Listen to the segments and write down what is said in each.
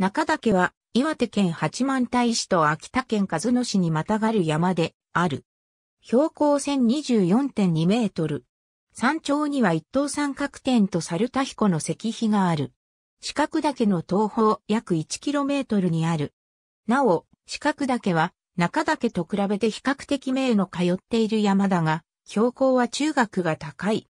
中岳は岩手県八幡平市と秋田県和野市にまたがる山である。標高1024.2メートル。山頂には一等三角点と猿田彦の石碑がある。四角岳の東方約1トルにある。なお、四角岳は中岳と比べて比較的名の通っている山だが、標高は中学が高い。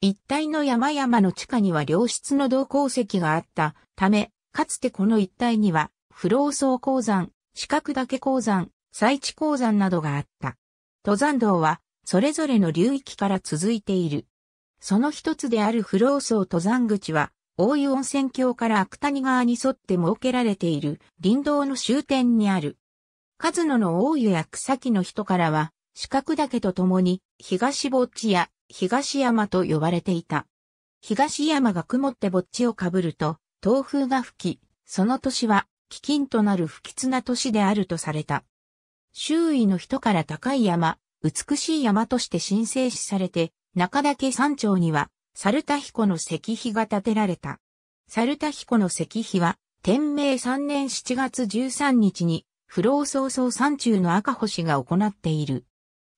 一帯の山々の地下には良質の銅鉱石があったため、かつてこの一帯には、不老層鉱山、四角岳鉱山、最地鉱山などがあった。登山道は、それぞれの流域から続いている。その一つである不老層登山口は、大湯温泉郷から悪谷川に沿って設けられている林道の終点にある。数野の大湯や草木の人からは、四角岳と共に、東墓地や東山と呼ばれていた。東山が曇って墓地をかぶると、東風が吹き、その年は、飢饉となる不吉な年であるとされた。周囲の人から高い山、美しい山として神聖視されて、中岳山頂には、猿田彦の石碑が建てられた。猿田彦の石碑は、天明3年7月13日に、不老早々山中の赤星が行っている。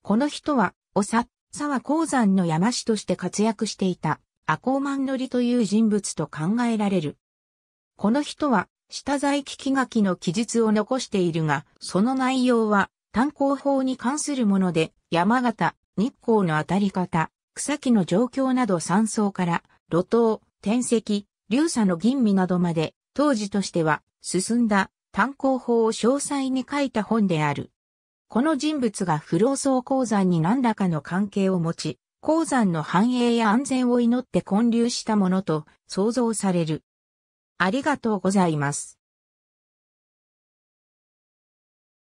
この人は、おさ、沢鉱山の山師として活躍していた、赤穂ー乗ンという人物と考えられる。この人は、下在機木書きの記述を残しているが、その内容は、炭鉱法に関するもので、山形、日光の当たり方、草木の状況など山荘から、路頭、転石、流砂の吟味などまで、当時としては、進んだ炭鉱法を詳細に書いた本である。この人物が不老僧鉱山に何らかの関係を持ち、鉱山の繁栄や安全を祈って建立したものと想像される。ありがとうございます。